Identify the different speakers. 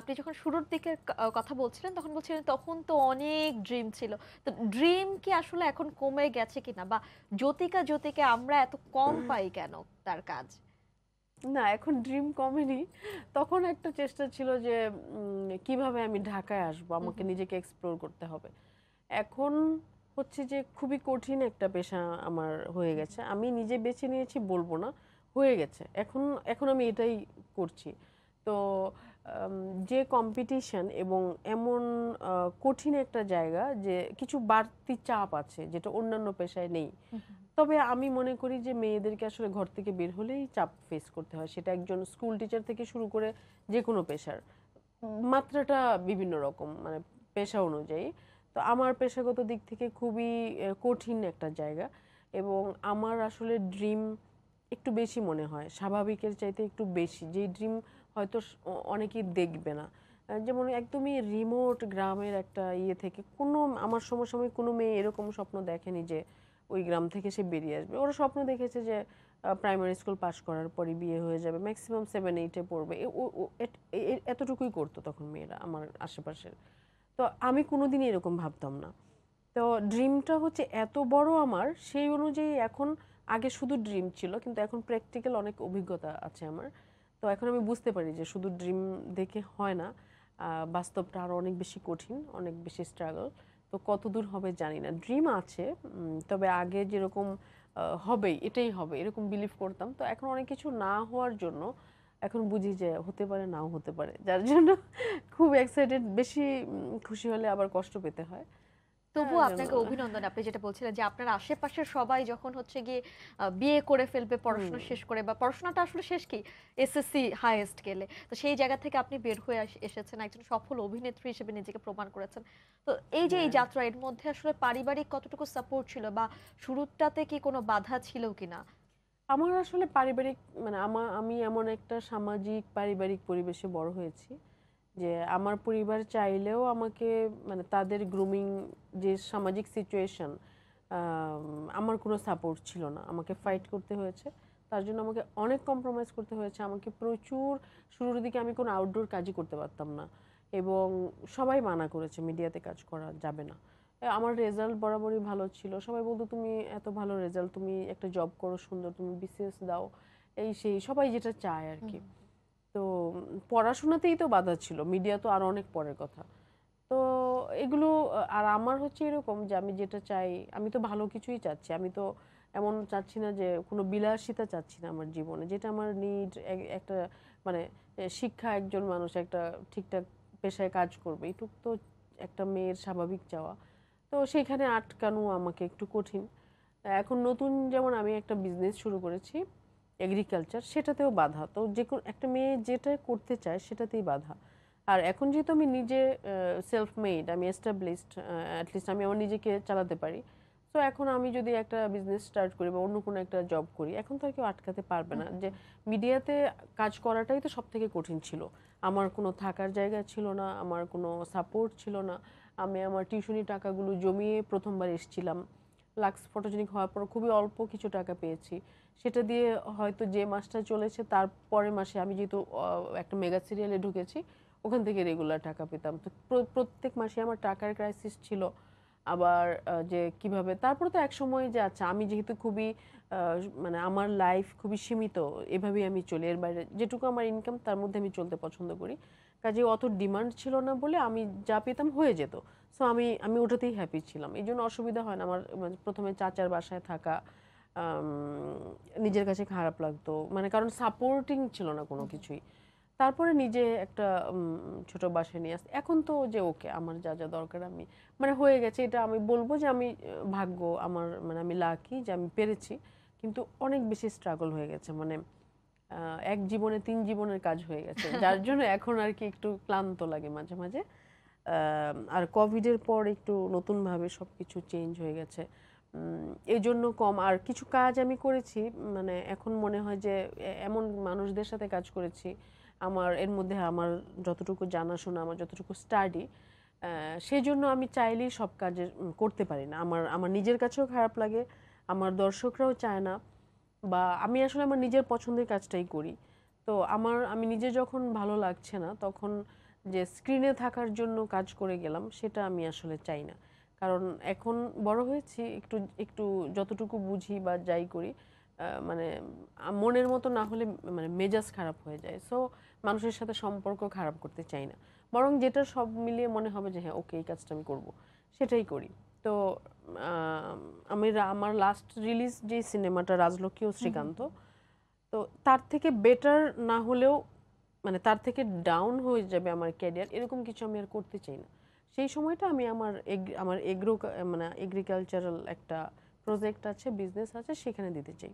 Speaker 1: আপনি যখন শুরুর দিকে কথা বলছিলেন তখন বলছিলেন তখন তো অনেক ড্রিম ছিল তো ড্রিম কি আসলে এখন কমে গেছে কিনা বা জ্যোতিকা জ্যোতিকে আমরা এত কম পাই কেন তার কাজ না এখন ড্রিম কমেনি তখন একটা চেষ্টা ছিল যে কিভাবে আমি ঢাকায় আসবো আমাকে নিজেকে এক্সপ্লোর করতে হবে এখন হচ্ছে যে খুবই কঠিন একটা পেশা আমার হয়ে গেছে আমি নিজে বেছে নিয়েছি বলবো না হয়ে গেছে এখন এখন আমি এটাই করছি তো যে কম্পিটিশন এবং এমন কঠিন একটা জায়গা যে কিছু বাড়তি চাপ আছে যেটা অন্যান্য পেশায় নেই তবে আমি মনে করি যে মেয়েদেরকে আসলে ঘর থেকে বের হলেই চাপ ফেস করতে হয় সেটা একজন স্কুল টিচার থেকে শুরু করে যে কোনো পেশার মাত্রাটা বিভিন্ন রকম মানে পেশা অনুযায়ী তো আমার পেশাগত দিক থেকে খুবই কঠিন একটা জায়গা এবং আমার আসলে ড্রিম একটু বেশি মনে হয় স্বাভাবিকের চাইতে একটু বেশি যেই ড্রিম হয়তো অনেকেই দেখবে না যেমন একদমই রিমোট গ্রামের একটা ইয়ে থেকে কোনো আমার সময় কোনো মেয়ে এরকম স্বপ্ন দেখেনি যে ওই গ্রাম থেকে সে বেরিয়ে আসবে ওরা স্বপ্ন দেখেছে যে প্রাইমারি স্কুল পাশ করার পরে বিয়ে হয়ে যাবে ম্যাক্সিমাম সেভেন এইটে পড়বে এতটুকুই করতো তখন মেয়েরা আমার আশেপাশের তো আমি কোনো দিনই এরকম ভাবতাম না তো ড্রিমটা হচ্ছে এত বড় আমার সেই অনুযায়ী এখন আগে শুধু ড্রিম ছিল কিন্তু এখন প্র্যাকটিক্যাল অনেক অভিজ্ঞতা আছে আমার তো এখন আমি বুঝতে পারি যে শুধু ড্রিম দেখে হয় না বাস্তবটা আরও অনেক বেশি কঠিন অনেক বেশি স্ট্রাগল তো কতদূর হবে জানি না ড্রিম আছে তবে আগে যেরকম হবে এটাই হবে এরকম বিলিভ করতাম তো এখন অনেক কিছু না হওয়ার জন্য এখন বুঝি যে হতে পারে নাও হতে পারে যার জন্য খুব এক্সাইটেড বেশি খুশি হলে আবার কষ্ট পেতে হয় তবু হ্যাঁ, আপনাকে অভিনন্দন আপনি যেটা বলছিলেন যে আপনার আশেপাশে সবাই যখন হচ্ছে গিয়ে বিয়ে করে ফেলবে পড়াশোনা শেষ করে বা পড়াশোনাটা আসলে শেষ কি এসএসসি হাইয়েস্ট গেলে তো সেই জায়গা থেকে আপনি বের হয়ে এসেছেন একজন সফল অভিনেত্রী হিসেবে নিজেকে প্রমাণ করেছেন তো এই যে এই হ্যাঁ। যাত্রা এর মধ্যে আসলে পারিবারিক কতটুকু সাপোর্ট ছিল বা শুরুটাতে কি কোনো বাধা ছিল কিনা আমার আসলে পারিবারিক মানে আমার আমি এমন একটা সামাজিক পারিবারিক পরিবেশে বড় হয়েছি যে আমার পরিবার চাইলেও আমাকে মানে তাদের গ্রুমিং যে সামাজিক সিচুয়েশন আমার কোনো সাপোর্ট ছিল না আমাকে ফাইট করতে হয়েছে তার জন্য আমাকে অনেক কম্প্রোমাইজ করতে হয়েছে আমাকে প্রচুর শুরুর দিকে আমি কোনো আউটডোর কাজই করতে পারতাম না এবং সবাই মানা করেছে মিডিয়াতে কাজ করা যাবে না আমার রেজাল্ট বরাবরই ভালো ছিল সবাই বলতো তুমি এত ভালো রেজাল্ট তুমি একটা জব করো সুন্দর তুমি বিসিএস দাও এই সেই সবাই যেটা চায় আর কি তো পড়াশোনাতেই তো বাধা ছিল মিডিয়া তো আরও অনেক পরের কথা তো এগুলো আর আমার হচ্ছে এরকম যে আমি যেটা চাই আমি তো ভালো কিছুই চাচ্ছি আমি তো এমন চাচ্ছি না যে কোনো বিলাসিতা চাচ্ছি না আমার জীবনে যেটা আমার নিড একটা মানে শিক্ষা একজন মানুষ একটা ঠিকঠাক পেশায় কাজ করবে এটুক তো একটা মেয়ের স্বাভাবিক চাওয়া তো সেইখানে আটকানো আমাকে একটু কঠিন এখন নতুন যেমন আমি একটা বিজনেস শুরু করেছি এগ্রিকালচার সেটাতেও বাধা তো যে একটা মেয়ে যেটা করতে চায় সেটাতেই বাধা আর এখন যেহেতু আমি নিজে সেলফ মেড আমি এস্টাবলিশড অ্যাটলিস্ট আমি আমার নিজেকে চালাতে পারি তো এখন আমি যদি একটা বিজনেস স্টার্ট করি বা অন্য কোনো একটা জব করি এখন তো আর কেউ আটকাতে পারবে না যে মিডিয়াতে কাজ করাটাই তো সব থেকে কঠিন ছিল আমার কোনো থাকার জায়গা ছিল না আমার কোনো সাপোর্ট ছিল না আমি আমার টিউশনি টাকাগুলো জমিয়ে প্রথমবার এসছিলাম লাক্স ফটোজেনিক হওয়ার পর খুবই অল্প কিছু টাকা পেয়েছি সেটা দিয়ে হয়তো যে মাসটা চলেছে তার পরের মাসে আমি যেহেতু একটা মেগা সিরিয়ালে ঢুকেছি ওখান থেকে রেগুলার টাকা পেতাম তো প্রত্যেক মাসে আমার টাকার ক্রাইসিস ছিল আবার যে কিভাবে তারপরে তো এক সময় যে আচ্ছা আমি যেহেতু খুবই মানে আমার লাইফ খুবই সীমিত এভাবেই আমি চলি এর বাইরে যেটুকু আমার ইনকাম তার মধ্যে আমি চলতে পছন্দ করি কাজে অত ডিমান্ড ছিল না বলে আমি যা পেতাম হয়ে যেত সো আমি আমি ওটাতেই হ্যাপি ছিলাম এই জন্য অসুবিধা হয় না আমার মানে প্রথমে চাচার বাসায় থাকা নিজের কাছে খারাপ লাগতো মানে কারণ সাপোর্টিং ছিল না কোনো কিছুই তারপরে নিজে একটা ছোট বাসায় নিয়ে আসতে এখন তো যে ওকে আমার যা যা দরকার আমি মানে হয়ে গেছে এটা আমি বলবো যে আমি ভাগ্য আমার মানে আমি লাকি যে আমি পেরেছি কিন্তু অনেক বেশি স্ট্রাগল হয়ে গেছে মানে এক জীবনে তিন জীবনের কাজ হয়ে গেছে যার জন্য এখন আর কি একটু ক্লান্ত লাগে মাঝে মাঝে আর কোভিডের পর একটু নতুনভাবে সব কিছু চেঞ্জ হয়ে গেছে এই জন্য কম আর কিছু কাজ আমি করেছি মানে এখন মনে হয় যে এমন মানুষদের সাথে কাজ করেছি আমার এর মধ্যে আমার যতটুকু জানাশোনা আমার যতটুকু স্টাডি সেই জন্য আমি চাইলেই সব কাজ করতে পারি না আমার আমার নিজের কাছেও খারাপ লাগে আমার দর্শকরাও চায় না বা আমি আসলে আমার নিজের পছন্দের কাজটাই করি তো আমার আমি নিজে যখন ভালো লাগছে না তখন যে স্ক্রিনে থাকার জন্য কাজ করে গেলাম সেটা আমি আসলে চাই না কারণ এখন বড় হয়েছি একটু একটু যতটুকু বুঝি বা যাই করি মানে মনের মতো না হলে মানে মেজাজ খারাপ হয়ে যায় সো মানুষের সাথে সম্পর্ক খারাপ করতে চাই না বরং যেটা সব মিলিয়ে মনে হবে যে হ্যাঁ ওকে এই কাজটা আমি করবো সেটাই করি তো আমি আমার লাস্ট রিলিজ যে সিনেমাটা রাজলক্ষ্মী ও শ্রীকান্ত তো তার থেকে বেটার না হলেও মানে তার থেকে ডাউন হয়ে যাবে আমার ক্যারিয়ার এরকম কিছু আমি আর করতে চাই না সেই সময়টা আমি আমার আমার এগ্রো মানে এগ্রিকালচারাল একটা প্রজেক্ট আছে বিজনেস আছে সেখানে দিতে চাই